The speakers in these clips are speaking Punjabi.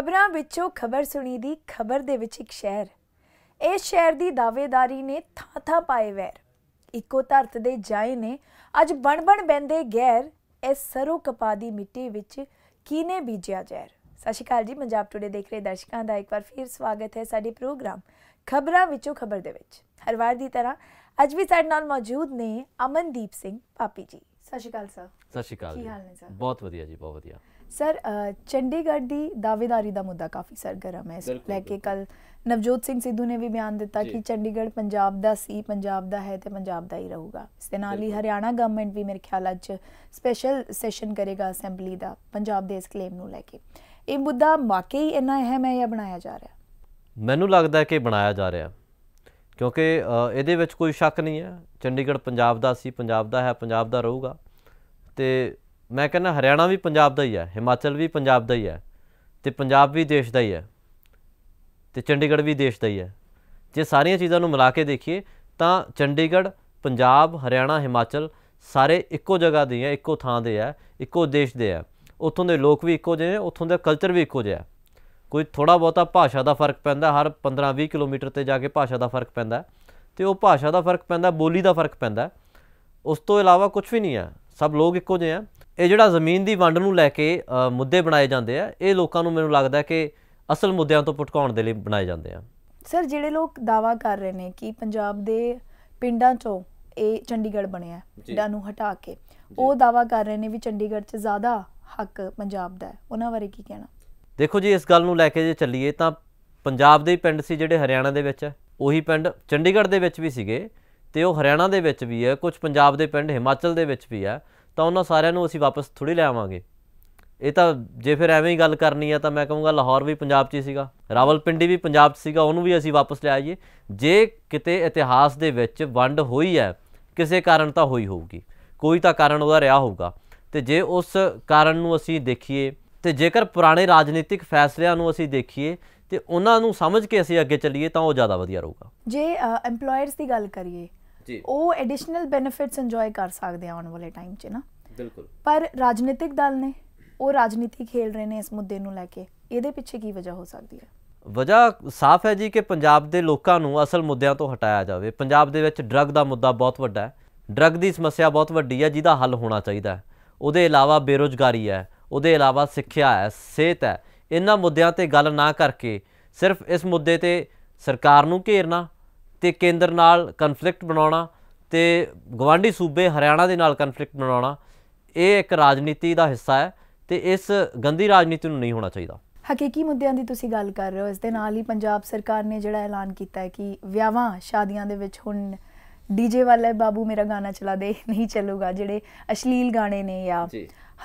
ਖਬਰਾਂ ਵਿੱਚੋਂ ਖਬਰ ਸੁਣੀ ਦੀ ਖਬਰ ਦੇ ਵਿੱਚ ਇੱਕ ਸ਼ਹਿਰ ਇਸ ਸ਼ਹਿਰ ਦੀ ਦਾਵੇਦਾਰੀ ਨੇ ਥਾਂ ਥਾਂ ਪਾਏ ਵੈਰ ਇੱਕੋ ਧਰਤ ਦੇ ਜਾਏ ਨੇ ਅੱਜ ਬਣ ਬਣ ਬੈੰਦੇ ਗੈਰ ਇਸ ਸਰੋ ਕਪਾ ਦੀ ਮਿੱਟੀ ਵਿੱਚ ਕੀਨੇ ਬੀਜਿਆ ਜ਼ਹਿਰ ਸਤਿ ਸ਼੍ਰੀ ਅਕਾਲ ਜੀ ਪੰਜਾਬ ਟੁਡੇ ਦੇਖ ਰਹੇ ਦਰਸ਼ਕਾਂ ਦਾ ਇੱਕ ਵਾਰ ਫਿਰ ਸਵਾਗਤ ਹੈ ਸਾਡੇ ਪ੍ਰੋਗਰਾਮ ਖਬਰਾਂ ਵਿੱਚੋਂ ਖਬਰ ਦੇ ਵਿੱਚ ਹਰ ਵਾਰ ਦੀ ਤਰ੍ਹਾਂ ਅੱਜ ਵੀ ਸਾਡੇ ਨਾਲ ਮੌਜੂਦ ਨੇ ਅਮਨਦੀਪ ਸਿੰਘ ਪਾਪੀ ਜੀ ਸਤਿ ਸ਼੍ਰੀ ਅਕਾਲ ਸਰ ਸਤਿ ਸ਼੍ਰੀ ਅਕਾਲ ਕੀ ਹਾਲ ਨੇ ਸਰ ਬਹੁਤ ਵਧੀਆ ਜੀ ਬਹੁਤ ਵਧੀਆ ਸਰ ਚੰਡੀਗੜ੍ਹ ਦੀ ਦਾਵੇਦਾਰੀ ਦਾ ਮੁੱਦਾ ਕਾਫੀ ਸਰਗਰਮ ਹੈ ਲੈ ਕੇ ਕੱਲ ਨਵਜੋਤ ਸਿੰਘ ਸਿੱਧੂ ਨੇ ਵੀ ਬਿਆਨ ਦਿੱਤਾ ਕਿ ਚੰਡੀਗੜ੍ਹ ਪੰਜਾਬ ਦਾ ਸੀ ਪੰਜਾਬ ਦਾ ਹੈ ਤੇ ਪੰਜਾਬ ਦਾ ਹੀ ਰਹੂਗਾ ਇਸ ਦੇ ਨਾਲ ਹੀ ਹਰਿਆਣਾ ਗਵਰਨਮੈਂਟ ਵੀ ਮੇਰੇ ਖਿਆਲ ਅੱਜ ਸਪੈਸ਼ਲ ਸੈਸ਼ਨ ਕਰੇਗਾ ਅਸੈਂਬਲੀ ਦਾ ਪੰਜਾਬ ਦੇ ਇਸ ਕਲੇਮ ਨੂੰ ਲੈ ਕੇ ਇਹ ਮੁੱਦਾ ਵਾਕਈ ਇੰਨਾ ਅਹਿਮ ਹੈ ਜਾਂ ਬਣਾਇਆ ਜਾ ਰਿਹਾ ਮੈਨੂੰ ਲੱਗਦਾ ਕਿ ਬਣਾਇਆ ਜਾ ਰਿਹਾ ਕਿਉਂਕਿ ਇਹਦੇ ਵਿੱਚ ਕੋਈ ਸ਼ੱਕ ਨਹੀਂ ਹੈ ਚੰਡੀਗੜ੍ਹ ਪੰਜਾਬ ਦਾ ਸੀ ਪੰਜਾਬ ਦਾ ਹੈ ਪੰਜਾਬ ਦਾ ਰਹੂਗਾ ਤੇ ਮੈਂ ਕਹਿੰਦਾ ਹਰਿਆਣਾ ਵੀ ਪੰਜਾਬ ਦਾ ਹੀ ਹੈ ਹਿਮਾਚਲ ਵੀ ਪੰਜਾਬ ਦਾ ਹੀ ਹੈ ਤੇ ਪੰਜਾਬ ਵੀ ਦੇਸ਼ ਦਾ ਹੀ ਹੈ ਤੇ ਚੰਡੀਗੜ੍ਹ ਵੀ ਦੇਸ਼ ਦਾ ਹੀ ਹੈ ਜੇ ਸਾਰੀਆਂ ਚੀਜ਼ਾਂ ਨੂੰ ਮਿਲਾ ਕੇ ਦੇਖੀਏ ਤਾਂ ਚੰਡੀਗੜ੍ਹ ਪੰਜਾਬ ਹਰਿਆਣਾ ਹਿਮਾਚਲ ਸਾਰੇ ਇੱਕੋ ਜਗ੍ਹਾ ਦੇ ਆ ਇੱਕੋ ਥਾਂ ਦੇ ਆ ਇੱਕੋ ਦੇਸ਼ ਦੇ ਆ ਉੱਥੋਂ ਦੇ ਲੋਕ ਵੀ ਇੱਕੋ ਜਿਹੇ ਉੱਥੋਂ ਦਾ ਕਲਚਰ ਵੀ ਇੱਕੋ ਜਿਹਾ ਕੋਈ ਥੋੜਾ ਬਹੁਤਾ ਭਾਸ਼ਾ ਦਾ ਫਰਕ ਪੈਂਦਾ ਹਰ 15-20 ਕਿਲੋਮੀਟਰ ਤੇ ਜਾ ਕੇ ਭਾਸ਼ਾ ਦਾ ਫਰਕ ਪੈਂਦਾ ਤੇ ਉਹ ਭਾਸ਼ਾ ਦਾ ਫਰਕ ਪੈਂਦਾ ਬੋਲੀ ਦਾ ਫਰਕ ਪੈਂਦਾ ਉਸ ਤੋਂ ਇਲਾਵਾ ਕੁਝ ਵੀ ਨਹੀਂ ਆ ਸਭ ਲੋਕ ਇੱਕੋ ਜਿਹੇ ਆ ਇਹ ਜਿਹੜਾ ਜ਼ਮੀਨ ਦੀ ਵੰਡ ਨੂੰ ਲੈ ਕੇ ਮੁੱਦੇ ਬਣਾਏ ਜਾਂਦੇ ਆ ਇਹ ਲੋਕਾਂ ਨੂੰ ਮੈਨੂੰ ਲੱਗਦਾ ਕਿ ਅਸਲ ਮੁੱਦਿਆਂ ਤੋਂ ਪਟਕਾਉਣ ਦੇ ਲਈ ਬਣਾਏ ਜਾਂਦੇ ਆ ਸਰ ਜਿਹੜੇ ਲੋਕ ਦਾਵਾ ਕਰ ਰਹੇ ਨੇ ਕਿ ਪੰਜਾਬ ਦੇ ਪਿੰਡਾਂ ਚੋਂ ਇਹ ਚੰਡੀਗੜ੍ਹ ਬਣਿਆ ਪਿੰਡਾਂ ਨੂੰ ਹਟਾ ਕੇ ਉਹ ਦਾਵਾ ਕਰ ਰਹੇ ਨੇ ਵੀ ਚੰਡੀਗੜ੍ਹ 'ਚ ਜ਼ਿਆਦਾ ਹੱਕ ਪੰਜਾਬ ਦਾ ਹੈ ਉਹਨਾਂ ਬਾਰੇ ਕੀ ਕਹਿਣਾ ਦੇਖੋ ਜੀ ਇਸ ਗੱਲ ਨੂੰ ਲੈ ਕੇ ਜੇ ਚੱਲੀਏ ਤਾਂ ਪੰਜਾਬ ਦੇ ਪਿੰਡ ਸੀ ਜਿਹੜੇ ਹਰਿਆਣਾ ਦੇ ਵਿੱਚ ਉਹੀ ਪਿੰਡ ਚੰਡੀਗੜ੍ਹ ਦੇ ਵਿੱਚ ਵੀ ਸੀਗੇ ਤੇ ਉਹ ਹਰਿਆਣਾ ਦੇ ਵਿੱਚ ਵੀ ਹੈ ਕੁਝ ਪੰਜਾਬ ਦੇ ਪਿੰਡ ਹਿਮਾਚਲ ਦੇ ਵਿੱਚ ਵੀ ਹੈ ਤਾਂ ਉਹਨਾਂ ਸਾਰਿਆਂ ਨੂੰ ਅਸੀਂ ਵਾਪਸ ਥੋੜੀ ਲੈ ਆਵਾਂਗੇ ਇਹ ਤਾਂ ਜੇ ਫਿਰ ਐਵੇਂ ਹੀ ਗੱਲ ਕਰਨੀ ਆ ਤਾਂ ਮੈਂ ਕਹੂੰਗਾ ਲਾਹੌਰ ਵੀ ਪੰਜਾਬ 'ਚ ਹੀ ਸੀਗਾ ਰਾਵਲਪਿੰਡੀ ਵੀ ਪੰਜਾਬ 'ਚ ਸੀਗਾ ਉਹਨੂੰ ਵੀ ਅਸੀਂ ਵਾਪਸ ਲੈ ਆਈਏ ਜੇ ਕਿਤੇ ਇਤਿਹਾਸ ਦੇ ਵਿੱਚ ਵੰਡ ਹੋਈ ਹੈ ਕਿਸੇ ਕਾਰਨ ਤਾਂ ਹੋਈ ਹੋਊਗੀ ਕੋਈ ਤਾਂ ਕਾਰਨ ਉਹਦਾ ਰਿਹਾ ਹੋਊਗਾ ਤੇ ਜੇ ਉਸ ਕਾਰਨ ਨੂੰ ਅਸੀਂ ਦੇਖੀਏ ਤੇ ਜੇਕਰ ਪੁਰਾਣੇ ਰਾਜਨੀਤਿਕ ਫੈਸਲਿਆਂ ਨੂੰ ਅਸੀਂ ਦੇਖੀਏ ਤੇ ਉਹਨਾਂ ਨੂੰ ਸਮਝ ਕੇ ਅਸੀਂ ਅੱਗੇ ਚੱਲੀਏ ਤਾਂ ਉਹ ਜ਼ਿਆਦਾ ਵਧੀਆ ਰਹੂਗਾ ਜੇ ਐਮਪਲੋਇਰਸ ਦੀ ਗੱਲ ਕਰੀਏ ਉਹ ਐਡੀਸ਼ਨਲ ਬੈਨੀਫਿਟਸ ਇੰਜੋਏ ਕਰ ਸਕਦੇ ਆ ਆਉਣ ਵਾਲੇ ਟਾਈਮ 'ਚ ਨਾ ਬਿਲਕੁਲ ਪਰ ਰਾਜਨੀਤਿਕ ਦਲ ਨੇ ਉਹ ਰਾਜਨੀਤੀ ਖੇਡ ਰਹੇ ਨੇ ਇਸ ਮੁੱਦੇ ਨੂੰ ਲੈ ਕੇ ਇਹਦੇ ਪਿੱਛੇ ਕੀ ਵਜ੍ਹਾ ਹੋ ਸਕਦੀ ਹੈ ਵਜ੍ਹਾ ਸਾਫ਼ ਹੈ ਜੀ ਕਿ ਪੰਜਾਬ ਦੇ ਲੋਕਾਂ ਨੂੰ ਅਸਲ ਮੁੱਦਿਆਂ ਤੋਂ ਹਟਾਇਆ ਜਾਵੇ ਪੰਜਾਬ ਦੇ ਵਿੱਚ ਡਰੱਗ ਦਾ ਮੁੱਦਾ ਬਹੁਤ ਵੱਡਾ ਹੈ ਡਰੱਗ ਦੀ ਸਮੱਸਿਆ ਬਹੁਤ ਵੱਡੀ ਹੈ ਜਿਹਦਾ ਹੱਲ ਹੋਣਾ ਚਾਹੀਦਾ ਹੈ ਉਹਦੇ ਇਲਾਵਾ ਬੇਰੋਜ਼ਗਾਰੀ ਹੈ ਉਹਦੇ ਇਲਾਵਾ ਸਿੱਖਿਆ ਹੈ ਸਿਹਤ ਹੈ ਇਹਨਾਂ ਮੁੱਦਿਆਂ ਤੇ ਗੱਲ ਨਾ ਕਰਕੇ ਸਿਰਫ ਇਸ ਮੁੱਦੇ ਤੇ ਸਰਕਾਰ ਨੂੰ ਘੇਰਨਾ ਤੇ ਕੇਂਦਰ ਨਾਲ ਕਨਫਲਿਕਟ ਬਣਾਉਣਾ ਤੇ ਗਵਾਂਢੀ ਸੂਬੇ ਹਰਿਆਣਾ ਦੇ ਨਾਲ ਕਨਫਲਿਕਟ ਬਣਾਉਣਾ ਇਹ ਇੱਕ ਰਾਜਨੀਤੀ ਦਾ ਹਿੱਸਾ ਹੈ ਤੇ ਇਸ ਗੰਦੀ ਰਾਜਨੀਤੀ ਨੂੰ ਨਹੀਂ ਹੋਣਾ ਚਾਹੀਦਾ ਹਕੀਕੀ ਮੁੱਦਿਆਂ ਦੀ ਤੁਸੀਂ ਗੱਲ ਕਰ ਰਹੇ ਹੋ ਇਸ ਦੇ ਨਾਲ ਹੀ ਪੰਜਾਬ ਸਰਕਾਰ ਨੇ ਜਿਹੜਾ ਐਲਾਨ ਕੀਤਾ ਹੈ ਕਿ ਵਿਆਹਾਂ ਸ਼ਾਦੀਆਂ ਦੇ ਵਿੱਚ ਹੁਣ ਡੀਜੇ ਵਾਲਾ ਬਾਬੂ ਮੇਰਾ ਗਾਣਾ ਚਲਾ ਦੇ ਨਹੀਂ ਚੱਲੂਗਾ ਜਿਹੜੇ ਅਸ਼ਲੀਲ ਗਾਣੇ ਨੇ ਜਾਂ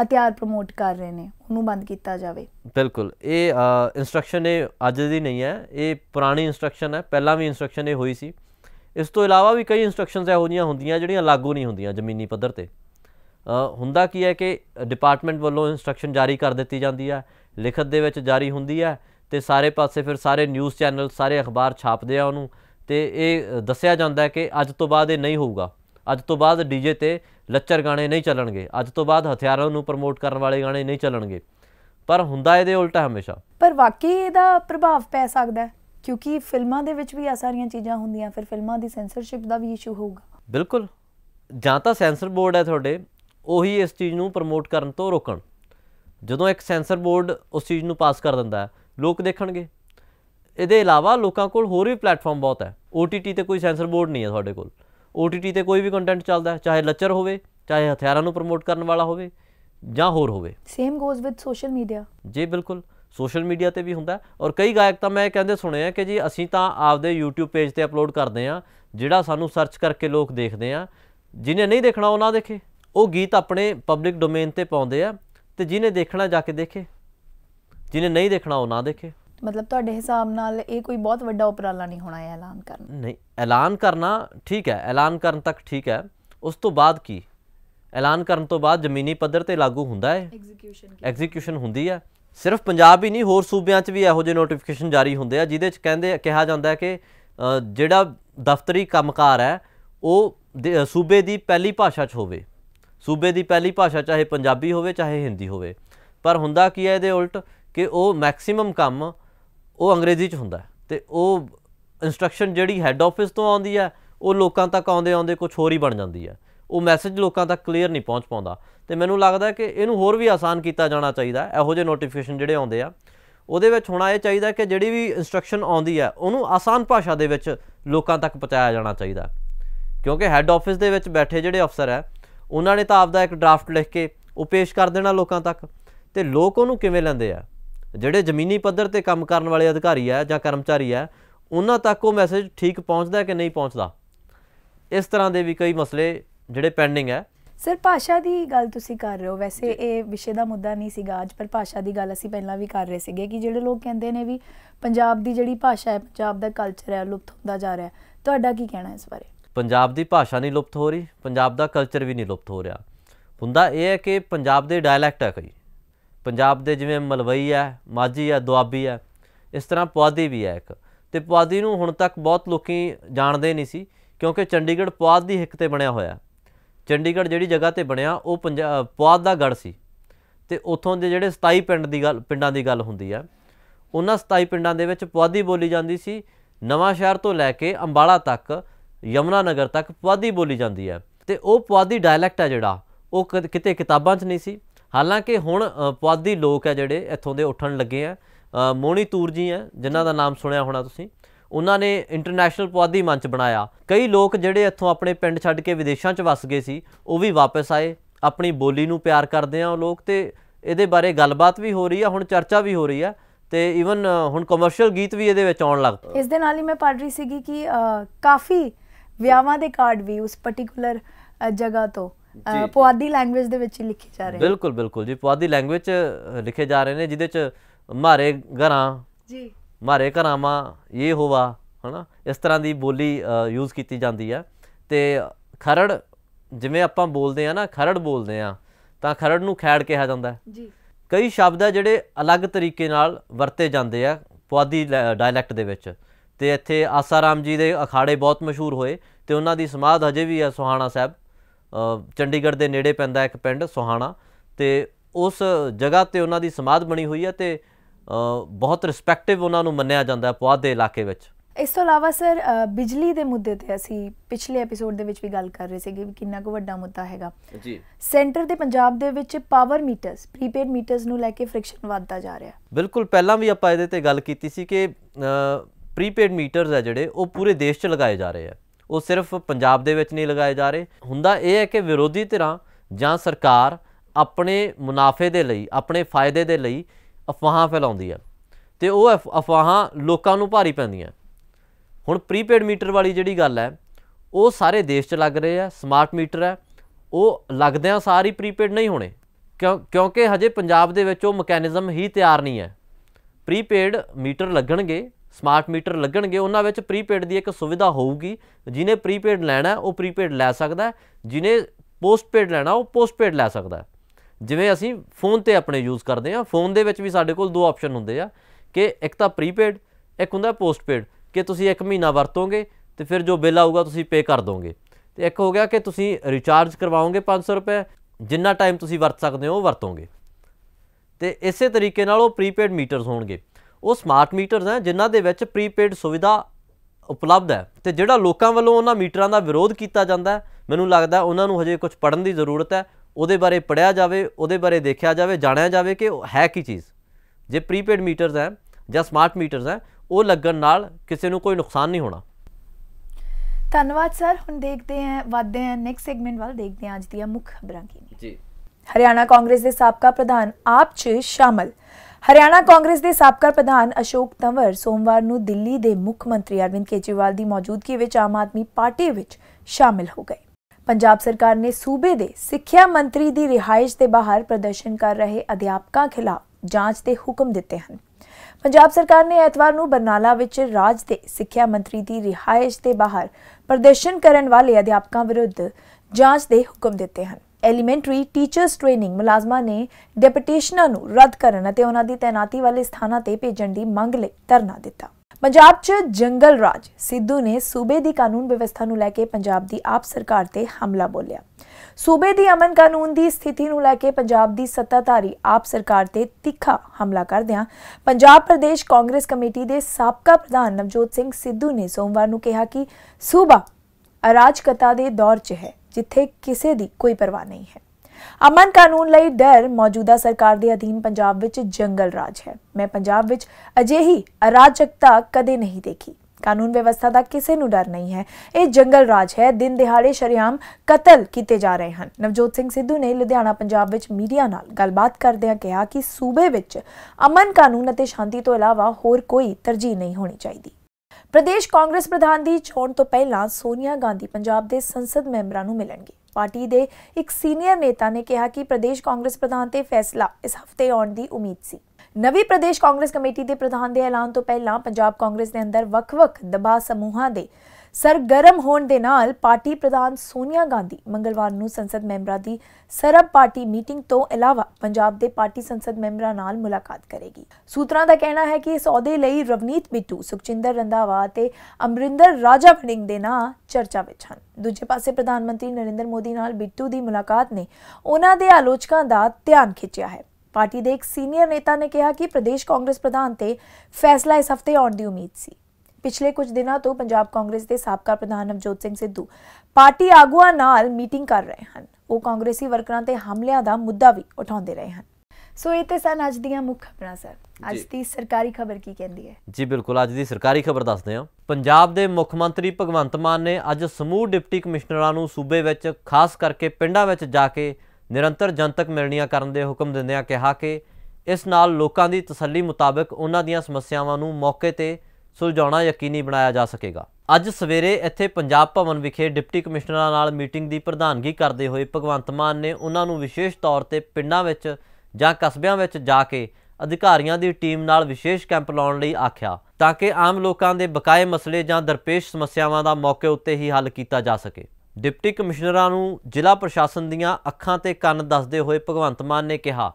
ਹਥਿਆਰ ਪ੍ਰਮੋਟ ਕਰ ਰਹੇ ਨੇ ਉਹਨੂੰ ਬੰਦ ਕੀਤਾ ਜਾਵੇ ਬਿਲਕੁਲ ਇਹ ਇਨਸਟਰਕਸ਼ਨ ਇਹ ਅੱਜ ਦੀ ਨਹੀਂ ਹੈ ਇਹ ਪੁਰਾਣੀ ਇਨਸਟਰਕਸ਼ਨ ਹੈ ਪਹਿਲਾਂ ਵੀ ਇਨਸਟਰਕਸ਼ਨ ਇਹ ਹੋਈ ਸੀ ਇਸ ਤੋਂ ਇਲਾਵਾ ਵੀ ਕਈ ਇਨਸਟਰਕਸ਼ਨਸ ਇਹੋ ਜੀਆਂ ਹੁੰਦੀਆਂ ਜਿਹੜੀਆਂ ਲਾਗੂ ਨਹੀਂ ਹੁੰਦੀਆਂ ਜ਼ਮੀਨੀ ਪੱਧਰ ਤੇ ਹੁੰਦਾ ਕੀ ਹੈ ਕਿ ਡਿਪਾਰਟਮੈਂਟ ਵੱਲੋਂ ਇਨਸਟਰਕਸ਼ਨ ਜਾਰੀ ਕਰ ਦਿੱਤੀ ਜਾਂਦੀ ਹੈ ਲਿਖਤ ਦੇ ਵਿੱਚ ਜਾਰੀ ਹੁੰਦੀ ਹੈ ਤੇ ਸਾਰੇ ਪਾਸੇ ਫਿਰ ਸਾਰੇ ਨਿਊਜ਼ ਚੈਨਲ ਸਾਰੇ ਅਖਬਾਰ ਛਾਪਦੇ ਆ ਉਹਨੂੰ ਤੇ ਇਹ ਦੱਸਿਆ ਜਾਂਦਾ ਹੈ ਕਿ ਅੱਜ ਤੋਂ ਬਾਅਦ ਇਹ ਨਹੀਂ ਹੋਊਗਾ ਅੱਜ ਤੋਂ ਬਾਅਦ ਡੀਜੇ ਤੇ ਲੱਚਰ ਗਾਣੇ ਨਹੀਂ ਚੱਲਣਗੇ ਅੱਜ ਤੋਂ ਬਾਅਦ ਹਥਿਆਰਾਂ ਨੂੰ ਪ੍ਰਮੋਟ ਕਰਨ ਵਾਲੇ ਗਾਣੇ ਨਹੀਂ ਚੱਲਣਗੇ ਪਰ ਹੁੰਦਾ ਇਹਦੇ ਉਲਟਾ ਹਮੇਸ਼ਾ ਪਰ ਵਾਕਈ ਇਹਦਾ ਪ੍ਰਭਾਵ ਪੈ ਸਕਦਾ ਹੈ ਕਿਉਂਕਿ ਫਿਲਮਾਂ ਦੇ ਵਿੱਚ ਵੀ ਆ ਸਾਰੀਆਂ ਚੀਜ਼ਾਂ ਹੁੰਦੀਆਂ ਫਿਰ ਫਿਲਮਾਂ ਦੀ ਸੈਂਸਰਸ਼ਿਪ ਦਾ ਵੀ ਇਸ਼ੂ ਹੋਊਗਾ ਬਿਲਕੁਲ ਜਾਂ ਤਾਂ ਸੈਂਸਰ ਬੋਰਡ ਹੈ ਤੁਹਾਡੇ ਉਹੀ ਇਸ ਚੀਜ਼ ਨੂੰ ਪ੍ਰਮੋਟ ਕਰਨ ਤੋਂ ਰੋਕਣ ਜਦੋਂ ਇੱਕ ਸੈਂਸਰ ਬੋਰਡ ਉਸ ਚੀਜ਼ ਨੂੰ ਪਾਸ ਕਰ ਦਿੰਦਾ ਹੈ ਲੋਕ ਦੇਖਣਗੇ ਇਹਦੇ ਇਲਾਵਾ ਲੋਕਾਂ ਕੋਲ ਹੋਰ ਵੀ ਪਲੇਟਫਾਰਮ ਬਹੁਤ ਹੈ OTT ਤੇ ਕੋਈ ਸੈਂਸਰ ਬੋਰਡ ਨਹੀਂ ਹੈ ਤੁਹਾਡੇ ਕੋਲ OTT ਤੇ ਕੋਈ ਵੀ ਕੰਟੈਂਟ ਚੱਲਦਾ ਚਾਹੇ ਲੱਚਰ ਹੋਵੇ ਚਾਹੇ ਹਥਿਆਰਾਂ ਨੂੰ ਪ੍ਰਮੋਟ ਕਰਨ ਵਾਲਾ ਹੋਵੇ ਜਾਂ ਹੋਰ ਹੋਵੇ same goes with social media ਜੀ ਬਿਲਕੁਲ ਸੋਸ਼ਲ ਮੀਡੀਆ ਤੇ ਵੀ ਹੁੰਦਾ ਔਰ ਕਈ ਗਾਇਕ ਤਾਂ ਮੈਂ ਕਹਿੰਦੇ ਸੁਣੇ ਆ ਕਿ ਜੀ ਅਸੀਂ ਤਾਂ ਆਪਦੇ YouTube ਪੇਜ ਤੇ ਅਪਲੋਡ ਕਰਦੇ ਆ ਜਿਹੜਾ ਸਾਨੂੰ ਸਰਚ ਕਰਕੇ ਲੋਕ ਦੇਖਦੇ ਆ ਜਿਨੇ ਨਹੀਂ ਦੇਖਣਾ ਉਹ ਨਾ ਦੇਖੇ ਉਹ ਗੀਤ ਆਪਣੇ ਪਬਲਿਕ ਡੋਮੇਨ ਤੇ ਪਾਉਂਦੇ ਆ ਤੇ ਜਿਨੇ ਦੇਖਣਾ ਜਾ ਕੇ ਦੇਖੇ ਜਿਨੇ ਨਹੀਂ ਦੇਖਣਾ ਉਹ ਨਾ ਦੇਖੇ ਮਤਲਬ ਤੁਹਾਡੇ ਹਿਸਾਬ ਨਾਲ ਇਹ ਕੋਈ ਬਹੁਤ ਵੱਡਾ ਉਪਰਾਲਾ ਨਹੀਂ ਹੋਣਾ ਹੈ ਐਲਾਨ ਕਰਨਾ ਨਹੀਂ ਐਲਾਨ ਕਰਨਾ ਠੀਕ ਹੈ ਐਲਾਨ ਕਰਨ ਤੱਕ ਠੀਕ ਹੈ ਉਸ ਤੋਂ ਬਾਅਦ ਕੀ ਐਲਾਨ ਕਰਨ ਤੋਂ ਬਾਅਦ ਜ਼ਮੀਨੀ ਪੱਧਰ ਤੇ ਲਾਗੂ ਹੁੰਦਾ ਹੈ ਐਗਜ਼ੀਕਿਊਸ਼ਨ ਐਗਜ਼ੀਕਿਊਸ਼ਨ ਹੁੰਦੀ ਹੈ ਸਿਰਫ ਪੰਜਾਬ ਹੀ ਨਹੀਂ ਹੋਰ ਸੂਬਿਆਂ 'ਚ ਵੀ ਇਹੋ ਜਿਹੇ ਨੋਟੀਫਿਕੇਸ਼ਨ ਜਾਰੀ ਹੁੰਦੇ ਆ ਜਿਹਦੇ 'ਚ ਕਹਿੰਦੇ ਕਿਹਾ ਜਾਂਦਾ ਹੈ ਕਿ ਜਿਹੜਾ ਦਫ਼ਤਰੀ ਕੰਮਕਾਰ ਹੈ ਉਹ ਸੂਬੇ ਦੀ ਪਹਿਲੀ ਭਾਸ਼ਾ 'ਚ ਹੋਵੇ ਸੂਬੇ ਦੀ ਪਹਿਲੀ ਭਾਸ਼ਾ ਚਾਹੇ ਪੰਜਾਬੀ ਹੋਵੇ ਚਾਹੇ ਹਿੰਦੀ ਹੋਵੇ ਪਰ ਹੁੰਦਾ ਕੀ ਹੈ ਇਹਦੇ ਉਲਟ ਕਿ ਉਹ ਮੈਕਸਿਮਮ ਕੰਮ ਉਹ ਅੰਗਰੇਜ਼ੀ 'ਚ ਹੁੰਦਾ ਤੇ ਉਹ ਇਨਸਟਰਕਸ਼ਨ ਜਿਹੜੀ ਹੈੱਡ ਆਫਿਸ ਤੋਂ ਆਉਂਦੀ ਹੈ ਉਹ ਲੋਕਾਂ ਤੱਕ ਆਉਂਦੇ ਆਉਂਦੇ ਕੁਝ ਹੋਰ ਹੀ ਬਣ ਜਾਂਦੀ ਹੈ ਉਹ ਮੈਸੇਜ ਲੋਕਾਂ ਤੱਕ ਕਲੀਅਰ ਨਹੀਂ ਪਹੁੰਚ ਪਾਉਂਦਾ ਤੇ ਮੈਨੂੰ ਲੱਗਦਾ ਕਿ ਇਹਨੂੰ ਹੋਰ ਵੀ ਆਸਾਨ ਕੀਤਾ ਜਾਣਾ ਚਾਹੀਦਾ ਇਹੋ ਜਿਹੇ ਨੋਟੀਫਿਕੇਸ਼ਨ ਜਿਹੜੇ ਆਉਂਦੇ ਆ ਉਹਦੇ ਵਿੱਚ ਹੋਣਾ ਇਹ ਚਾਹੀਦਾ ਕਿ ਜਿਹੜੀ ਵੀ ਇਨਸਟਰਕਸ਼ਨ ਆਉਂਦੀ ਹੈ ਉਹਨੂੰ ਆਸਾਨ ਭਾਸ਼ਾ ਦੇ ਵਿੱਚ ਲੋਕਾਂ ਤੱਕ ਪਹੁੰਚਾਇਆ ਜਾਣਾ ਚਾਹੀਦਾ ਕਿਉਂਕਿ ਹੈੱਡ ਆਫਿਸ ਦੇ ਵਿੱਚ ਬੈਠੇ ਜਿਹੜੇ ਅਫਸਰ ਹੈ ਉਹਨਾਂ ਨੇ ਤਾਂ ਆਪਦਾ ਇੱਕ ਡਰਾਫਟ ਲਿਖ ਕੇ ਉਹ ਪੇਸ਼ ਕਰ ਦੇਣਾ ਲੋਕਾਂ ਤੱਕ ਤੇ ਲੋਕ ਉਹਨੂੰ ਕਿਵੇਂ ਲੈਂਦੇ ਆ ਜਿਹੜੇ ਜ਼ਮੀਨੀ ਪੱਧਰ ਤੇ ਕੰਮ ਕਰਨ ਵਾਲੇ ਅਧਿਕਾਰੀ ਆ ਜਾਂ ਕਰਮਚਾਰੀ ਆ ਉਹਨਾਂ ਤੱਕ ਉਹ ਮੈਸੇਜ ਠੀਕ ਪਹੁੰਚਦਾ ਕਿ ਨਹੀਂ ਪਹੁੰਚਦਾ ਇਸ ਤਰ੍ਹਾਂ ਦੇ ਵੀ ਕਈ ਮਸਲੇ ਜਿਹੜੇ ਪੈਂਡਿੰਗ ਹੈ ਸਰ ਭਾਸ਼ਾ ਦੀ ਗੱਲ ਤੁਸੀਂ ਕਰ ਰਹੇ ਹੋ ਵੈਸੇ ਇਹ ਵਿਸ਼ੇ ਦਾ ਮੁੱਦਾ ਨਹੀਂ ਸੀਗਾ ਅੱਜ ਪਰ ਭਾਸ਼ਾ ਦੀ ਗੱਲ ਅਸੀਂ ਪਹਿਲਾਂ ਵੀ ਕਰ ਰਹੇ ਸੀਗੇ ਕਿ ਜਿਹੜੇ ਲੋਕ ਕਹਿੰਦੇ ਨੇ ਵੀ ਪੰਜਾਬ ਦੀ ਜਿਹੜੀ ਭਾਸ਼ਾ ਹੈ ਪੰਜਾਬ ਦਾ ਕਲਚਰ ਹੈ ਲੁਪਤ ਹੁੰਦਾ ਜਾ ਰਿਹਾ ਤੁਹਾਡਾ ਕੀ ਕਹਿਣਾ ਇਸ ਬਾਰੇ ਪੰਜਾਬ ਦੀ ਭਾਸ਼ਾ ਨਹੀਂ ਲੁਪਤ ਹੋ ਰਹੀ ਪੰਜਾਬ ਦਾ ਕਲਚਰ ਵੀ ਨਹੀਂ ਲੁਪਤ ਹੋ ਰਿਹਾ ਹੁੰਦਾ ਇਹ ਹੈ ਕਿ ਪੰਜਾਬ ਦੇ ਡਾਇਲੈਕਟ ਹੈ ਕਈ ਪੰਜਾਬ ਦੇ ਜਿਵੇਂ ਮਲਵਈ ਹੈ ਮਾਝੀ ਹੈ ਦੁਆਬੀ ਹੈ ਇਸ ਤਰ੍ਹਾਂ ਪੁਆਧੀ ਵੀ ਹੈ ਇੱਕ ਤੇ ਪੁਆਧੀ ਨੂੰ ਹੁਣ ਤੱਕ ਬਹੁਤ ਲੋਕੀ ਜਾਣਦੇ ਨਹੀਂ ਸੀ ਕਿਉਂਕਿ ਚੰਡੀਗੜ੍ਹ ਪੁਆਧ ਦੀ ਹਿੱਕ ਤੇ ਬਣਿਆ ਹੋਇਆ ਚੰਡੀਗੜ੍ਹ ਜਿਹੜੀ ਜਗ੍ਹਾ ਤੇ ਬਣਿਆ ਉਹ ਪੁਆਧ ਦਾ ਗੜ ਸੀ ਤੇ ਉਥੋਂ ਦੇ ਜਿਹੜੇ 27 ਪਿੰਡ ਦੀ ਗੱਲ ਪਿੰਡਾਂ ਦੀ ਗੱਲ ਹੁੰਦੀ ਆ ਉਹਨਾਂ 27 ਪਿੰਡਾਂ ਦੇ ਵਿੱਚ ਪੁਆਧੀ ਬੋਲੀ ਜਾਂਦੀ ਸੀ ਨਵਾਂ ਸ਼ਹਿਰ ਤੋਂ ਲੈ ਕੇ ਅੰਬਾਲਾ ਤੱਕ ਯਮਨਾ ਨਗਰ ਤੱਕ ਪੁਆਧੀ ਬੋਲੀ ਜਾਂਦੀ ਹੈ ਤੇ ਉਹ ਪੁਆਧੀ ਡਾਇਲੈਕਟ ਆ ਜਿਹੜਾ ਉਹ ਕਿਤੇ ਕਿਤਾਬਾਂ 'ਚ ਨਹੀਂ ਸੀ ਹਾਲਾਂਕਿ ਹੁਣ ਪੁਆਧੀ ਲੋਕ ਹੈ ਜਿਹੜੇ ਇੱਥੋਂ ਦੇ ਉੱਠਣ ਲੱਗੇ ਆ ਮੋਣੀ ਤੂਰ ਜੀ ਆ ਜਿਨ੍ਹਾਂ ਦਾ ਨਾਮ ਸੁਣਿਆ ਹੋਣਾ ਤੁਸੀਂ ਉਹਨਾਂ ਨੇ ਇੰਟਰਨੈਸ਼ਨਲ ਪੁਆਧੀ ਮੰਚ ਬਣਾਇਆ ਕਈ ਲੋਕ ਜਿਹੜੇ ਇੱਥੋਂ ਆਪਣੇ ਪਿੰਡ ਛੱਡ ਕੇ ਵਿਦੇਸ਼ਾਂ 'ਚ ਵਸ ਗਏ ਸੀ ਉਹ ਵੀ ਵਾਪਸ ਆਏ ਆਪਣੀ ਬੋਲੀ ਨੂੰ ਪਿਆਰ ਕਰਦੇ ਆ ਉਹ ਲੋਕ ਤੇ ਇਹਦੇ ਬਾਰੇ ਗੱਲਬਾਤ ਵੀ ਹੋ ਰਹੀ ਆ ਹੁਣ ਚਰਚਾ ਵੀ ਹੋ ਰਹੀ ਆ ਤੇ ਇਵਨ ਹੁਣ ਕਮਰਸ਼ੀਅਲ ਗੀਤ ਵੀ ਇਹਦੇ ਵਿੱਚ ਆਉਣ ਲੱਗ ਪਏ ਇਸ ਦੇ ਨਾਲ ਹੀ ਮੈਂ ਪੜ ਰਹੀ ਸੀਗੀ ਕਿ ਕਾਫੀ ਵਿਆਹਾਂ ਦੇ ਕਾਰਡ ਵੀ ਉਸ ਪਾਰਟਿਕੂਲਰ ਜਗ੍ਹਾ ਤੋਂ ਪੁਆਧੀ ਲੈਂਗੁਏਜ ਦੇ ਵਿੱਚ ਲਿਖੇ ਜਾ ਰਹੇ ਨੇ ਬਿਲਕੁਲ ਬਿਲਕੁਲ ਜੀ ਪੁਆਧੀ ਲੈਂਗੁਏਜ ਚ ਲਿਖੇ ਜਾ ਰਹੇ ਨੇ ਜਿਹਦੇ ਚ ਮਾਰੇ ਘਰਾਂ ਜੀ ਮਾਰੇ ਘਰਾਂਵਾ ਇਹ ਹੋਵਾ ਹਨਾ ਇਸ ਤਰ੍ਹਾਂ ਦੀ ਬੋਲੀ ਯੂਜ਼ ਕੀਤੀ ਜਾਂਦੀ ਆ ਤੇ ਖਰੜ ਜਿਵੇਂ ਆਪਾਂ ਬੋਲਦੇ ਆ ਨਾ ਖਰੜ ਬੋਲਦੇ ਆ ਤਾਂ ਖਰੜ ਨੂੰ ਖੈੜ ਕਿਹਾ ਜਾਂਦਾ ਜੀ ਕਈ ਸ਼ਬਦ ਆ ਜਿਹੜੇ ਅਲੱਗ ਤਰੀਕੇ ਨਾਲ ਵਰਤੇ ਜਾਂਦੇ ਆ ਪੁਆਧੀ ਡਾਇਲੈਕਟ ਦੇ ਵਿੱਚ ਤੇ ਇੱਥੇ ਆਸਾਰਾਮ ਜੀ ਦੇ ਅਖਾੜੇ ਬਹੁਤ ਮਸ਼ਹੂਰ ਹੋਏ ਤੇ ਉਹਨਾਂ ਦੀ ਸਮਾਧ ਹਜੇ ਵੀ ਆ ਸੁਹਾਣਾ ਸਾਹਿਬ ਚੰਡੀਗੜ੍ਹ ਦੇ ਨੇੜੇ ਪੈਂਦਾ ਇੱਕ ਪਿੰਡ ਸੁਹਾਣਾ ਤੇ ਉਸ ਜਗ੍ਹਾ ਤੇ ਉਹਨਾਂ ਦੀ ਸਮਾਧ ਬਣੀ ਹੋਈ ਹੈ ਤੇ ਬਹੁਤ ਰਿਸਪੈਕਟਿਵ ਉਹਨਾਂ ਨੂੰ ਮੰਨਿਆ ਜਾਂਦਾ ਹੈ ਪੁਆਧ ਦੇ ਇਲਾਕੇ ਵਿੱਚ ਇਸ ਤੋਂ ਇਲਾਵਾ ਸਰ ਬਿਜਲੀ ਦੇ ਮੁੱਦੇ ਤੇ ਅਸੀਂ ਪਿਛਲੇ ਐਪੀਸੋਡ ਦੇ ਵਿੱਚ ਵੀ ਗੱਲ ਕਰ ਰਹੇ ਸੀਗੇ ਕਿ ਕਿੰਨਾ ਕੁ ਵੱਡਾ ਮੁੱਦਾ ਹੈਗਾ ਜੀ ਸੈਂਟਰ ਦੇ ਪੰਜਾਬ ਦੇ ਵਿੱਚ ਪਾਵਰ ਮੀਟਰਸ ਪ੍ਰੀਪੇਡ ਮੀਟਰਸ ਨੂੰ ਲੈ ਕੇ ਫ੍ਰਿਕਸ਼ਨ ਵੱਧਦਾ ਜਾ ਰਿਹਾ ਬਿਲਕੁਲ ਪਹਿਲਾਂ ਵੀ ਆਪਾਂ ਇਹਦੇ ਤੇ ਗੱਲ ਕੀਤੀ ਸੀ ਕਿ ਪ੍ਰੀਪੇਡ ਮੀਟਰਸ ਆ ਜਿਹੜੇ ਉਹ ਪੂਰੇ ਦੇਸ਼ 'ਚ ਲਗਾਏ ਜਾ ਰਹੇ ਆ ਉਹ ਸਿਰਫ ਪੰਜਾਬ ਦੇ ਵਿੱਚ ਨਹੀਂ ਲਗਾਏ ਜਾ ਰਹੇ ਹੁੰਦਾ ਇਹ ਹੈ ਕਿ ਵਿਰੋਧੀ ਧਿਰਾਂ ਜਾਂ ਸਰਕਾਰ ਆਪਣੇ ਮੁਨਾਫੇ ਦੇ ਲਈ ਆਪਣੇ ਫਾਇਦੇ ਦੇ ਲਈ ਅਫਵਾਹਾਂ ਫੈਲਾਉਂਦੀ ਹੈ ਤੇ ਉਹ ਅਫਵਾਹਾਂ ਲੋਕਾਂ ਨੂੰ ਭਾਰੀ ਪੈਂਦੀਆਂ ਹੁਣ ਪ੍ਰੀਪੇਡ ਮੀਟਰ ਵਾਲੀ ਜਿਹੜੀ ਗੱਲ ਹੈ ਉਹ ਸਾਰੇ ਦੇਸ਼ 'ਚ ਲੱਗ ਰਹੇ ਆ ਸਮਾਰਟ ਮੀਟਰ ਹੈ ਉਹ ਲੱਗਦਿਆਂ ਸਾਰੀ ਪ੍ਰੀਪੇਡ ਨਹੀਂ ਹੋਣੇ ਕਿਉਂਕਿ ਹਜੇ ਪੰਜਾਬ ਦੇ ਵਿੱਚ ਉਹ ਮੈਕੈਨਿਜ਼ਮ ਹੀ ਤਿਆਰ ਨਹੀਂ ਹੈ ਪ੍ਰੀਪੇਡ ਮੀਟਰ ਲੱਗਣਗੇ ਸਮਾਰਟ ਮੀਟਰ ਲੱਗਣਗੇ ਉਹਨਾਂ ਵਿੱਚ ਪ੍ਰੀਪੇਡ ਦੀ ਇੱਕ ਸੁਵਿਧਾ ਹੋਊਗੀ ਜਿਨੇ ਪ੍ਰੀਪੇਡ ਲੈਣਾ ਉਹ ਪ੍ਰੀਪੇਡ ਲੈ ਸਕਦਾ ਜਿਨੇ ਪੋਸਟਪੇਡ ਲੈਣਾ ਉਹ ਪੋਸਟਪੇਡ ਲੈ ਸਕਦਾ ਜਿਵੇਂ ਅਸੀਂ ਫੋਨ ਤੇ ਆਪਣੇ ਯੂਜ਼ ਕਰਦੇ ਆ ਫੋਨ ਦੇ ਵਿੱਚ ਵੀ ਸਾਡੇ ਕੋਲ ਦੋ ਆਪਸ਼ਨ ਹੁੰਦੇ ਆ ਕਿ ਇੱਕ ਤਾਂ ਪ੍ਰੀਪੇਡ ਇੱਕ ਹੁੰਦਾ ਪੋਸਟਪੇਡ ਕਿ ਤੁਸੀਂ ਇੱਕ ਮਹੀਨਾ ਵਰਤੋਗੇ ਤੇ ਫਿਰ ਜੋ ਬਿੱਲ ਆਊਗਾ ਤੁਸੀਂ ਪੇ ਕਰ ਦੋਗੇ ਤੇ ਇੱਕ ਹੋ ਗਿਆ ਕਿ ਤੁਸੀਂ ਰੀਚਾਰਜ ਕਰਵਾਓਗੇ 500 ਰੁਪਏ ਜਿੰਨਾ ਟਾਈਮ ਤੁਸੀਂ ਵਰਤ ਸਕਦੇ ਹੋ ਉਹ ਵਰਤੋਗੇ ਤੇ ਇਸੇ ਤਰੀਕੇ ਨਾਲ ਉਹ ਪ੍ਰੀਪੇਡ ਮੀਟਰਸ ਹੋਣਗੇ ਉਹ ਸਮਾਰਟ ਮੀਟਰਸ ਹੈ ਜਿਨ੍ਹਾਂ ਦੇ ਵਿੱਚ ਪ੍ਰੀਪੇਡ ਸੁਵਿਧਾ ਉਪਲਬਧ ਹੈ ਤੇ ਜਿਹੜਾ ਲੋਕਾਂ ਵੱਲੋਂ ਉਹਨਾਂ ਮੀਟਰਾਂ ਦਾ ਵਿਰੋਧ ਕੀਤਾ ਜਾਂਦਾ ਮੈਨੂੰ ਲੱਗਦਾ ਉਹਨਾਂ ਨੂੰ ਹਜੇ ਕੁਝ ਪੜਨ ਦੀ ਜ਼ਰੂਰਤ ਹੈ ਉਹਦੇ ਬਾਰੇ ਪੜਿਆ ਜਾਵੇ ਉਹਦੇ ਬਾਰੇ ਦੇਖਿਆ ਜਾਵੇ ਜਾਣਿਆ ਜਾਵੇ ਕਿ ਹੈ ਕੀ ਚੀਜ਼ ਜੇ ਪ੍ਰੀਪੇਡ ਮੀਟਰਸ ਹੈ ਜਾਂ ਸਮਾਰਟ ਮੀਟਰਸ ਹੈ ਉਹ ਲੱਗਣ ਨਾਲ ਕਿਸੇ ਨੂੰ ਕੋਈ ਨੁਕਸਾਨ ਨਹੀਂ ਹੋਣਾ ਧੰਨਵਾਦ ਸਰ ਹੁਣ ਦੇਖਦੇ ਹਾਂ ਵਾਦਦੇ ਹਾਂ ਨੈਕਸਟ ਸੈਗਮੈਂਟ ਵੱਲ ਦੇਖਦੇ ਹਾਂ ਅੱਜ ਦੀਆਂ ਮੁੱਖ ਖਬਰਾਂ ਕੀ ਜੀ ਹਰਿਆਣਾ ਕਾਂਗਰਸ ਦੇ ਸਾਬਕਾ ਪ੍ਰਧਾਨ ਆਪ ਚ ਸ਼ਾਮਲ ਹਰਿਆਣਾ ਕਾਂਗਰਸ ਦੇ ਸਾਬਕਾ ਪ੍ਰਧਾਨ ਅਸ਼ੋਕ ਤੰਵਰ ਸੋਮਵਾਰ ਨੂੰ ਦਿੱਲੀ ਦੇ ਮੁੱਖ ਮੰਤਰੀ ਅਰਵਿੰਦ ਕੇਜਰੀਵਾਲ ਦੀ ਮੌਜੂਦਗੀ ਵਿੱਚ ਆਮ ਆਦਮੀ ਪਾਰਟੀ ਵਿੱਚ ਸ਼ਾਮਿਲ ਹੋ ਗਏ ਪੰਜਾਬ ਸਰਕਾਰ ਨੇ ਸੂਬੇ ਦੇ ਸਿੱਖਿਆ ਮੰਤਰੀ ਦੀ ਰਿਹਾਇਸ਼ ਦੇ ਬਾਹਰ ਪ੍ਰਦਰਸ਼ਨ ਕਰ ਰਹੇ ਅਧਿਆਪਕਾਂ ਖਿਲਾਫ ਜਾਂਚ ਦੇ ਹੁਕਮ ਦਿੱਤੇ ਹਨ ਪੰਜਾਬ ਸਰਕਾਰ ਨੇ ਐਤਵਾਰ ਨੂੰ ਬਰਨਾਲਾ ਵਿੱਚ ਰਾਜ ਦੇ ਸਿੱਖਿਆ ਮੰਤਰੀ ਦੀ ਰਿਹਾਇਸ਼ ਦੇ ਬਾਹਰ ਪ੍ਰਦਰਸ਼ਨ ਕਰਨ ਵਾਲੇ ਅਧਿਆਪਕਾਂ ਵਿਰੁੱਧ ਜਾਂਚ ਦੇ ਹੁਕਮ ਦਿੱਤੇ ਹਨ ਐਲੀਮੈਂਟਰੀ ਟੀਚਰਸ ਟ੍ਰੇਨਿੰਗ ਮੁਲਾਜ਼ਮਾਂ ਨੇ ਡਿਪਟੀਸ਼ਨਾਂ ਨੂੰ ਰੱਦ ਕਰਨ ਅਤੇ ਉਹਨਾਂ ਦੀ ਤਾਇਨਾਤੀ ਵਾਲੇ ਸਥਾਨਾਂ ਤੇ ਭੇਜਣ ਦੀ ਮੰਗ ਲਈ ਧਰਨਾ ਦਿੱਤਾ ਪੰਜਾਬ 'ਚ ਜੰਗਲ ਰਾਜ ਸਿੱਧੂ ਨੇ ਸੂਬੇ ਦੀ ਕਾਨੂੰਨ ਵਿਵਸਥਾ ਨੂੰ ਲੈ ਕੇ ਪੰਜਾਬ ਦੀ ਆਪ ਸਰਕਾਰ ਤੇ ਹਮਲਾ ਬੋਲਿਆ ਸੂਬੇ ਦੀ ਅਮਨ ਕਾਨੂੰਨ ਦੀ ਸਥਿਤੀ ਨੂੰ ਲੈ ਕੇ ਪੰਜਾਬ ਦੀ ਸੱਤਾਧਾਰੀ ਆਪ ਸਰਕਾਰ ਤੇ ਤਿੱਖਾ ਹਮਲਾ ਕਰਦਿਆਂ ਪੰਜਾਬ ਪ੍ਰਦੇਸ਼ ਕਾਂਗਰਸ ਕਮੇਟੀ ਦੇ ਸਾਬਕਾ ਪ੍ਰਧਾਨ ਨਵਜੋਤ ਸਿੰਘ ਸਿੱਧੂ ਨੇ ਸੋਮਵਾਰ ਨੂੰ ਕਿਹਾ ਕਿ ਸੂਬਾ ਅਰਾਜਕਤਾ ਦੇ ਦੌਰ 'ਚ ਹੈ ਜਿੱਥੇ ਕਿਸੇ ਦੀ ਕੋਈ ਪਰਵਾਹ ਨਹੀਂ ਹੈ ਅਮਨ ਕਾਨੂੰਨ ਲਈ ਡਰ ਮੌਜੂਦਾ ਸਰਕਾਰ ਦੇ ਅਧੀਨ ਪੰਜਾਬ ਵਿੱਚ ਜੰਗਲ ਰਾਜ ਹੈ ਮੈਂ ਪੰਜਾਬ ਵਿੱਚ ਅਜਿਹੀ ਅਰਾਜਕਤਾ ਕਦੇ ਨਹੀਂ ਦੇਖੀ ਕਾਨੂੰਨ ਵਿਵਸਥਾ ਦਾ ਕਿਸੇ ਨੂੰ ਡਰ ਨਹੀਂ ਹੈ ਇਹ ਜੰਗਲ ਰਾਜ ਹੈ ਦਿਨ ਦਿਹਾੜੇ ਸ਼ਰਿਆਮ ਕਤਲ ਕੀਤੇ ਜਾ ਰਹੇ ਹਨ ਨਵਜੋਤ ਸਿੰਘ ਸਿੱਧੂ ਨੇ ਲੁਧਿਆਣਾ ਪੰਜਾਬ ਵਿੱਚ ਮੀਡੀਆ ਨਾਲ ਗੱਲਬਾਤ ਕਰਦਿਆਂ ਕਿਹਾ ਕਿ ਸੂਬੇ ਵਿੱਚ ਅਮਨ ਕਾਨੂੰਨ ਅਤੇ ਸ਼ਾਂਤੀ ਤੋਂ ਇਲਾਵਾ ਹੋਰ ਕੋਈ ਤਰਜੀਹ ਨਹੀਂ ਹੋਣੀ ਚਾਹੀਦੀ ਪ੍ਰਦੇਸ਼ ਕਾਂਗਰਸ ਪ੍ਰਧਾਨ ਦੀ ਚੋਣ ਤੋਂ ਪਹਿਲਾਂ ਸੋਨੀਆ ਗਾਂਧੀ ਪੰਜਾਬ ਦੇ ਸੰਸਦ ਮੈਂਬਰਾਂ ਨੂੰ ਮਿਲਣਗੇ ਪਾਰਟੀ ਦੇ ਇੱਕ ਸੀਨੀਅਰ ਨੇਤਾ ਨੇ ਕਿਹਾ ਕਿ ਪ੍ਰਦੇਸ਼ ਕਾਂਗਰਸ ਪ੍ਰਧਾਨ ਤੇ ਫੈਸਲਾ ਇਸ ਹਫਤੇ ਆਉਣ ਦੀ ਉਮੀਦ ਸੀ ਨਵੀਂ ਪ੍ਰਦੇਸ਼ ਕਾਂਗਰਸ ਕਮੇਟੀ ਦੇ ਪ੍ਰਧਾਨ ਦੇ ਐਲਾਨ ਤੋਂ ਪਹਿਲਾਂ ਪੰਜਾਬ ਕਾਂਗਰਸ ਦੇ ਅੰਦਰ ਵੱਖ-ਵੱਖ ਦਬਾਅ ਸਮੂਹਾਂ ਦੇ ਸਰਗਰਮ ਹੋਣ ਦੇ ਨਾਲ ਪਾਰਟੀ ਪ੍ਰਧਾਨ ਸੋਨੀਆ ਗਾਂਧੀ ਮੰਗਲਵਾਰ ਨੂੰ ਸੰਸਦ ਮੈਂਬਰਾਂ ਦੀ ਸਰਬ ਪਾਰਟੀ ਮੀਟਿੰਗ ਤੋਂ ਇਲਾਵਾ ਪੰਜਾਬ ਦੇ ਪਾਰਟੀ ਸੰਸਦ ਮੈਂਬਰਾਂ ਨਾਲ ਮੁਲਾਕਾਤ ਕਰੇਗੀ ਸੂਤਰਾਂ ਦਾ ਕਹਿਣਾ ਹੈ ਕਿ ਇਸ ਅਹੁਦੇ ਲਈ ਰਵਨੀਤ ਮਿੱਟੂ ਸੁਖਚਿੰਦਰ ਰੰਧਾਵਾ ਤੇ ਅਮਰਿੰਦਰ ਰਾਜਾ ਵੜਿੰਗ ਦੇ ਨਾਂ ਚਰਚਾ ਵਿੱਚ ਹਨ ਦੂਜੇ ਪਾਸੇ ਪ੍ਰਧਾਨ ਮੰਤਰੀ ਨਰਿੰਦਰ ਮੋਦੀ ਨਾਲ ਮਿੱਟੂ ਦੀ ਮੁਲਾਕਾਤ ਨੇ ਉਹਨਾਂ ਦੇ ਆਲੋਚਕਾਂ ਦਾ ਧਿਆਨ ਖਿੱਚਿਆ ਹੈ ਪਾਰਟੀ ਦੇ ਇੱਕ ਸੀਨੀਅਰ ਨੇਤਾ ਨੇ ਕਿਹਾ ਕਿ ਪ੍ਰਦੇਸ਼ ਕਾਂਗਰਸ ਪ੍ਰਧਾਨ ਤੇ ਫੈਸਲਾ ਇਸ ਹਫਤੇ ਆਉਣ ਦੀ ਉਮੀਦ ਸੀ ਪਿਛਲੇ ਕੁਝ ਦਿਨਾਂ ਤੋਂ ਪੰਜਾਬ ਕਾਂਗਰਸ ਦੇ ਸਾਬਕਾ ਪ੍ਰਧਾਨ ਨਵਜੋਤ ਸਿੰਘ ਸਿੱਧੂ ਪਾਰਟੀ ਆਗੂਆਂ ਨਾਲ ਮੀਟਿੰਗ ਕਰ ਰਹੇ ਹਨ ਉਹ ਕਾਂਗਰਸੀ ਵਰਕਰਾਂ ਤੇ ਹਮਲਿਆਂ ਦਾ ਮੁੱਦਾ ਵੀ ਉਠਾਉਂਦੇ ਰਹੇ ਹਨ ਸੋ ਇਹ ਤੇ ਸਨ ਅੱਜ ਦੀਆਂ ਮੁੱਖ ਖਬਰਾਂ ਸਰ ਅੱਜ ਦੀ ਸਰਕਾਰੀ ਖਬਰ ਕੀ ਕਹਿੰਦੀ ਹੈ ਜੀ ਬਿਲਕੁਲ ਅੱਜ ਦੀ ਸਰਕਾਰੀ ਖਬਰ ਦੱਸਦੇ ਹਾਂ ਪੰਜਾਬ ਦੇ ਮੁੱਖ ਮੰਤਰੀ ਭਗਵੰਤ ਮਾਨ ਨੇ ਅੱਜ ਸਮੂਹ ਡਿਪਟੀ ਕਮਿਸ਼ਨਰਾਂ ਨੂੰ ਸੂਬੇ ਵਿੱਚ ਖਾਸ ਕਰਕੇ ਪਿੰਡਾਂ ਵਿੱਚ ਜਾ ਕੇ ਨਿਰੰਤਰ ਜਨਤਕ ਮਿਲਣੀਆਂ ਕਰਨ ਦੇ ਹੁਕਮ ਦਿੰਦਿਆਂ ਕਿਹਾ ਕਿ ਇਸ ਨਾਲ ਲੋਕਾਂ ਦੀ ਤਸੱਲੀ ਮੁਤਾਬਕ ਉਹਨਾਂ ਦੀਆਂ ਸਮੱਸਿਆਵਾਂ ਨੂੰ ਮੌਕੇ ਤੇ ਸੁਲਝਾਉਣਾ ਯਕੀਨੀ ਬਣਾਇਆ ਜਾ ਸਕੇਗਾ ਅੱਜ ਸਵੇਰੇ ਇੱਥੇ ਪੰਜਾਬ ਭਵਨ ਵਿਖੇ ਡਿਪਟੀ ਕਮਿਸ਼ਨਰਾਂ ਨਾਲ ਮੀਟਿੰਗ ਦੀ ਪ੍ਰਧਾਨਗੀ ਕਰਦੇ ਹੋਏ ਭਗਵੰਤ ਮਾਨ ਨੇ ਉਹਨਾਂ ਨੂੰ ਵਿਸ਼ੇਸ਼ ਤੌਰ ਤੇ ਪਿੰਡਾਂ ਵਿੱਚ ਜਾਂ ਕਸਬਿਆਂ ਵਿੱਚ ਜਾ ਕੇ ਅਧਿਕਾਰੀਆਂ ਦੀ ਟੀਮ ਨਾਲ ਵਿਸ਼ੇਸ਼ ਕੈਂਪ ਲਾਉਣ ਲਈ ਆਖਿਆ ਤਾਂ ਕਿ ਆਮ ਲੋਕਾਂ ਦੇ ਬਕਾਏ ਮਸਲੇ ਜਾਂ ਦਰਪੇਸ਼ ਸਮੱਸਿਆਵਾਂ ਦਾ ਮੌਕੇ ਉੱਤੇ ਹੀ ਹੱਲ ਕੀਤਾ ਜਾ ਸਕੇ ਡਿਪਟੀ ਕਮਿਸ਼ਨਰਾਂ ਨੂੰ ਜ਼ਿਲ੍ਹਾ ਪ੍ਰਸ਼ਾਸਨ ਦੀਆਂ ਅੱਖਾਂ ਤੇ ਕੰਨ ਦੱਸਦੇ ਹੋਏ ਭਗਵੰਤ ਮਾਨ ਨੇ ਕਿਹਾ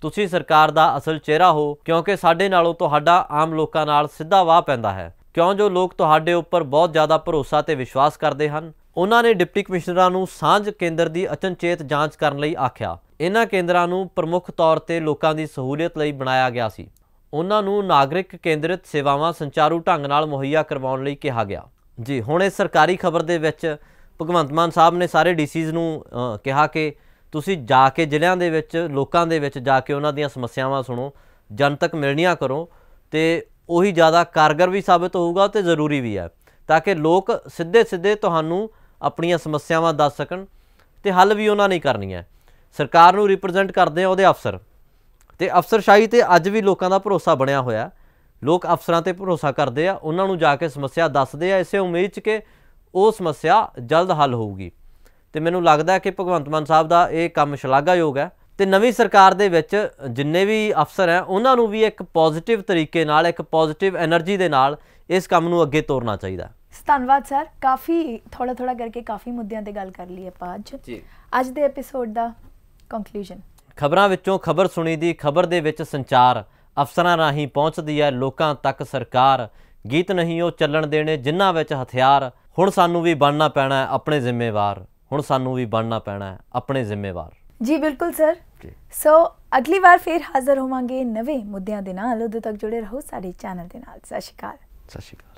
ਤੁਸੀਂ ਸਰਕਾਰ ਦਾ ਅਸਲ ਚਿਹਰਾ ਹੋ ਕਿਉਂਕਿ ਸਾਡੇ ਨਾਲੋਂ ਤੁਹਾਡਾ ਆਮ ਲੋਕਾਂ ਨਾਲ ਸਿੱਧਾ ਵਾਹ ਪੈਂਦਾ ਹੈ ਕਿਉਂ ਜੋ ਲੋਕ ਤੁਹਾਡੇ ਉੱਪਰ ਬਹੁਤ ਜ਼ਿਆਦਾ ਭਰੋਸਾ ਤੇ ਵਿਸ਼ਵਾਸ ਕਰਦੇ ਹਨ ਉਹਨਾਂ ਨੇ ਡਿਪਟੀ ਕਮਿਸ਼ਨਰਾਂ ਨੂੰ ਸਾਂਝ ਕੇਂਦਰ ਦੀ ਅਚਨਚੇਤ ਜਾਂਚ ਕਰਨ ਲਈ ਆਖਿਆ ਇਹਨਾਂ ਕੇਂਦਰਾਂ ਨੂੰ ਪ੍ਰਮੁੱਖ ਤੌਰ ਤੇ ਲੋਕਾਂ ਦੀ ਸਹੂਲਤ ਲਈ ਬਣਾਇਆ ਗਿਆ ਸੀ ਉਹਨਾਂ ਨੂੰ ਨਾਗਰਿਕ ਕੇਂਦਰਿਤ ਸੇਵਾਵਾਂ ਸੰਚਾਰੂ ਢੰਗ ਨਾਲ ਮੁਹੱਈਆ ਕਰਵਾਉਣ ਲਈ ਕਿਹਾ ਗਿਆ ਜੀ ਹੁਣ ਇਸ ਸਰਕਾਰੀ ਖਬਰ ਦੇ ਵਿੱਚ ਭਗਵੰਤ ਮਾਨ ਸਾਹਿਬ ਨੇ ਸਾਰੇ ਡੀਸੀਜ਼ ਨੂੰ ਕਿਹਾ ਕਿ ਤੁਸੀਂ ਜਾ ਕੇ ਜ਼ਿਲ੍ਹਿਆਂ ਦੇ ਵਿੱਚ ਲੋਕਾਂ ਦੇ ਵਿੱਚ ਜਾ ਕੇ ਉਹਨਾਂ ਦੀਆਂ ਸਮੱਸਿਆਵਾਂ ਸੁਣੋ ਜਨਤਕ ਮਿਲਣੀਆਂ ਕਰੋ ਤੇ ਉਹੀ ਜ਼ਿਆਦਾ ਕਾਰਗਰ ਵੀ ਸਾਬਤ ਹੋਊਗਾ ਤੇ ਜ਼ਰੂਰੀ ਵੀ ਹੈ ਤਾਂ ਕਿ ਲੋਕ ਸਿੱਧੇ ਸਿੱਧੇ ਤੁਹਾਨੂੰ ਆਪਣੀਆਂ ਸਮੱਸਿਆਵਾਂ ਦੱਸ ਸਕਣ ਤੇ ਹੱਲ ਵੀ ਉਹਨਾਂ ਨੇ ਕਰਨੀਆਂ ਸਰਕਾਰ ਨੂੰ ਰਿਪਰੈਜ਼ੈਂਟ ਕਰਦੇ ਆ ਉਹਦੇ ਅਫਸਰ ਤੇ ਅਫਸਰਸ਼ਾਹੀ ਤੇ ਅੱਜ ਵੀ ਲੋਕਾਂ ਦਾ ਭਰੋਸਾ ਬਣਿਆ ਹੋਇਆ ਲੋਕ ਅਫਸਰਾਂ ਤੇ ਭਰੋਸਾ ਕਰਦੇ ਆ ਉਹਨਾਂ ਨੂੰ ਜਾ ਕੇ ਸਮੱਸਿਆ ਦੱਸਦੇ ਆ ਇਸੇ ਉਮੀਦ 'ਚ ਕਿ ਉਹ ਸਮੱਸਿਆ ਜਲਦ ਹੱਲ ਹੋਊਗੀ ਤੇ ਮੈਨੂੰ ਲੱਗਦਾ ਕਿ ਭਗਵੰਤ ਮਾਨ ਸਾਹਿਬ ਦਾ ਇਹ ਕੰਮ ਸ਼ਲਾਘਾਯੋਗ ਹੈ ਤੇ ਨਵੀਂ ਸਰਕਾਰ ਦੇ ਵਿੱਚ ਜਿੰਨੇ ਵੀ ਅਫਸਰ ਹੈ ਉਹਨਾਂ ਨੂੰ ਵੀ ਇੱਕ ਪੋਜ਼ਿਟਿਵ ਤਰੀਕੇ ਨਾਲ ਇੱਕ ਪੋਜ਼ਿਟਿਵ એનર્ਜੀ ਦੇ ਨਾਲ ਇਸ ਕੰਮ ਨੂੰ ਅੱਗੇ ਤੋਰਨਾ ਚਾਹੀਦਾ ਧੰਨਵਾਦ ਸਰ ਕਾਫੀ ਥੋੜਾ ਥੋੜਾ ਕਰਕੇ ਕਾਫੀ ਮੁੱਦਿਆਂ ਤੇ ਗੱਲ ਕਰ ਲਈ ਆਪਾਂ ਅੱਜ ਜੀ ਅੱਜ ਦੇ ਐਪੀਸੋਡ ਦਾ ਕੰਕਲੂਜਨ ਖਬਰਾਂ ਵਿੱਚੋਂ ਖਬਰ ਸੁਣੀ ਦੀ ਖਬਰ ਦੇ ਵਿੱਚ ਸੰਚਾਰ ਅਫਸਰਾਂ ਰਾਹੀਂ ਪਹੁੰਚਦੀ ਹੈ ਲੋਕਾਂ ਤੱਕ ਸਰਕਾਰ ਗੀਤ ਨਹੀਂ ਉਹ ਚੱਲਣ ਦੇਣੇ ਜਿਨ੍ਹਾਂ ਵਿੱਚ ਹਥਿਆਰ ਹੁਣ ਸਾਨੂੰ ਵੀ ਬਣਨਾ ਪੈਣਾ ਆਪਣੇ ਜ਼ਿੰਮੇਵਾਰ ਹੁਣ ਸਾਨੂੰ ਵੀ ਬਣਨਾ ਪੈਣਾ ਹੈ ਆਪਣੇ ਜ਼ਿੰਮੇਵਾਰ ਜੀ ਬਿਲਕੁਲ ਸਰ ਸੋ ਅਗਲੀ ਵਾਰ ਫੇਰ ਹਾਜ਼ਰ ਹੋਵਾਂਗੇ ਨਵੇਂ ਮੁੱਦਿਆਂ ਦੇ ਨਾਲ ਉਦੋਂ ਤੱਕ ਜੁੜੇ ਰਹੋ ਸਾਡੇ ਚੈਨਲ ਦੇ ਨਾਲ ਸਤਿ ਸ਼੍ਰੀ ਅਕਾਲ ਸਤਿ ਸ਼੍ਰੀ ਅਕਾਲ